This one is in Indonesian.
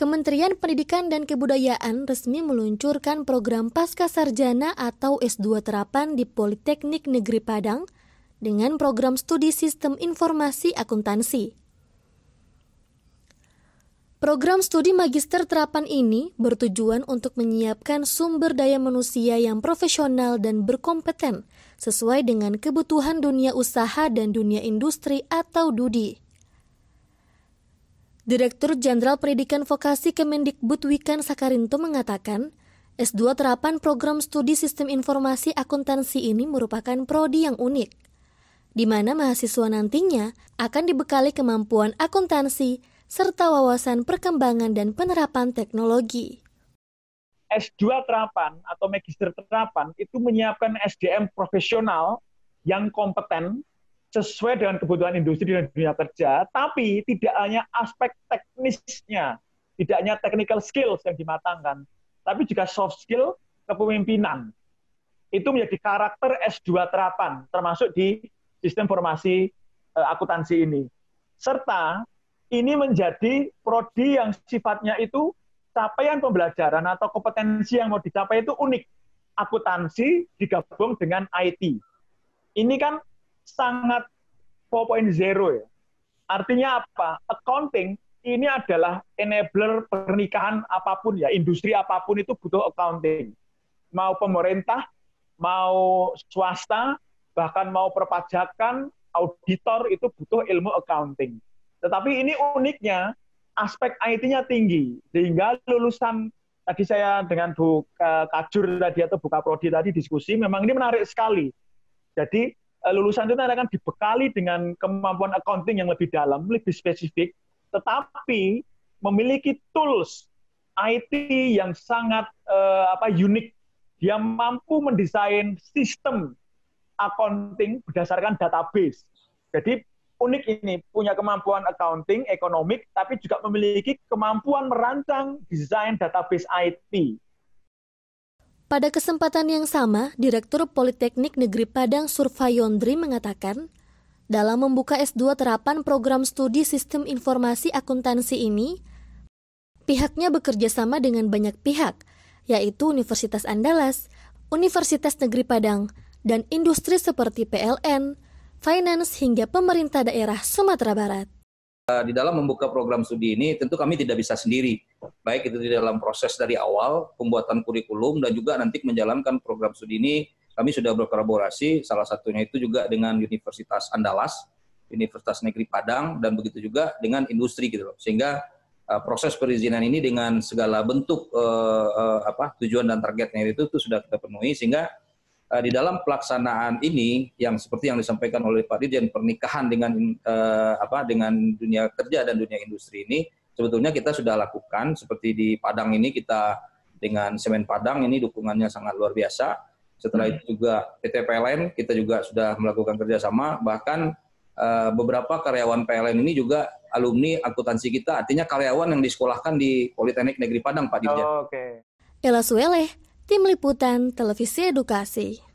Kementerian Pendidikan dan Kebudayaan resmi meluncurkan program Pasca Sarjana atau S2 Terapan di Politeknik Negeri Padang dengan program studi Sistem Informasi Akuntansi. Program studi magister terapan ini bertujuan untuk menyiapkan sumber daya manusia yang profesional dan berkompeten sesuai dengan kebutuhan dunia usaha dan dunia industri atau DUDI. Direktur Jenderal Pendidikan Vokasi Kemendikbud Wikan Sakarinto mengatakan, S2 terapan program studi sistem informasi akuntansi ini merupakan prodi yang unik, di mana mahasiswa nantinya akan dibekali kemampuan akuntansi serta wawasan perkembangan dan penerapan teknologi. S2 terapan atau magister terapan itu menyiapkan SDM profesional yang kompeten sesuai dengan kebutuhan industri dan dunia kerja, tapi tidak hanya aspek teknisnya, tidak hanya technical skills yang dimatangkan, tapi juga soft skill kepemimpinan. Itu menjadi karakter S2 terapan, termasuk di sistem formasi eh, akuntansi ini. Serta ini menjadi prodi yang sifatnya itu capaian pembelajaran atau kompetensi yang mau dicapai itu unik. Akuntansi digabung dengan IT. Ini kan sangat 4.0 ya. Artinya apa? Accounting ini adalah enabler pernikahan apapun ya, industri apapun itu butuh accounting. Mau pemerintah, mau swasta, bahkan mau perpajakan, auditor itu butuh ilmu accounting. Tetapi ini uniknya aspek IT-nya tinggi sehingga lulusan tadi saya dengan Bu eh, Kajur tadi atau Bu Kaprodi tadi diskusi memang ini menarik sekali. Jadi Eh, lulusan itu akan dibekali dengan kemampuan accounting yang lebih dalam, lebih spesifik, tetapi memiliki tools IT yang sangat uh, apa unik. Dia mampu mendesain sistem accounting berdasarkan database. Jadi unik ini punya kemampuan accounting, ekonomik, tapi juga memiliki kemampuan merancang desain database IT. Pada kesempatan yang sama, Direktur Politeknik Negeri Padang Survayondri mengatakan, dalam membuka S2 terapan program studi Sistem Informasi Akuntansi ini, pihaknya bekerja sama dengan banyak pihak, yaitu Universitas Andalas, Universitas Negeri Padang, dan industri seperti PLN, finance hingga pemerintah daerah Sumatera Barat. Eh, di dalam membuka program studi ini tentu kami tidak bisa sendiri baik itu di dalam proses dari awal pembuatan kurikulum dan juga nanti menjalankan program studi ini kami sudah berkolaborasi salah satunya itu juga dengan Universitas Andalas, Universitas Negeri Padang dan begitu juga dengan industri gitu loh. Sehingga uh, proses perizinan ini dengan segala bentuk uh, uh, apa tujuan dan targetnya itu itu sudah kita penuhi sehingga uh, di dalam pelaksanaan ini yang seperti yang disampaikan oleh Pak Dirjen pernikahan dengan uh, apa dengan dunia kerja dan dunia industri ini sebetulnya kita sudah lakukan seperti di Padang ini kita dengan semen Padang ini dukungannya sangat luar biasa. Setelah hmm. itu juga PT PLN kita juga sudah melakukan kerjasama bahkan eh, beberapa karyawan PLN ini juga alumni akuntansi kita artinya karyawan yang disekolahkan di Politeknik Negeri Padang Pak Dirjen. Oh, Oke. Okay. Ela Sueleh, Tim Liputan Televisi Edukasi.